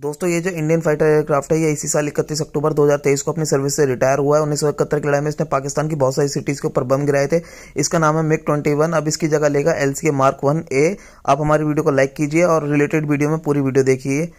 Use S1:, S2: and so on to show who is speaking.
S1: दोस्तों ये जो इंडियन फाइटर एयरक्राफ्ट है ये इसी साल इकतीस अक्टूबर 2023 को अपनी सर्विस से रिटायर हुआ है उन्नीस सौ इकहत्तर की लड़ाई में इसने पाकिस्तान की बहुत सारी सिटीज़ के ऊपर बम गिराए थे इसका नाम है मिक 21 अब इसकी जगह लेगा एल मार्क वन ए आप हमारी वीडियो को लाइक कीजिए और रिलेटेड वीडियो में पूरी वीडियो देखिए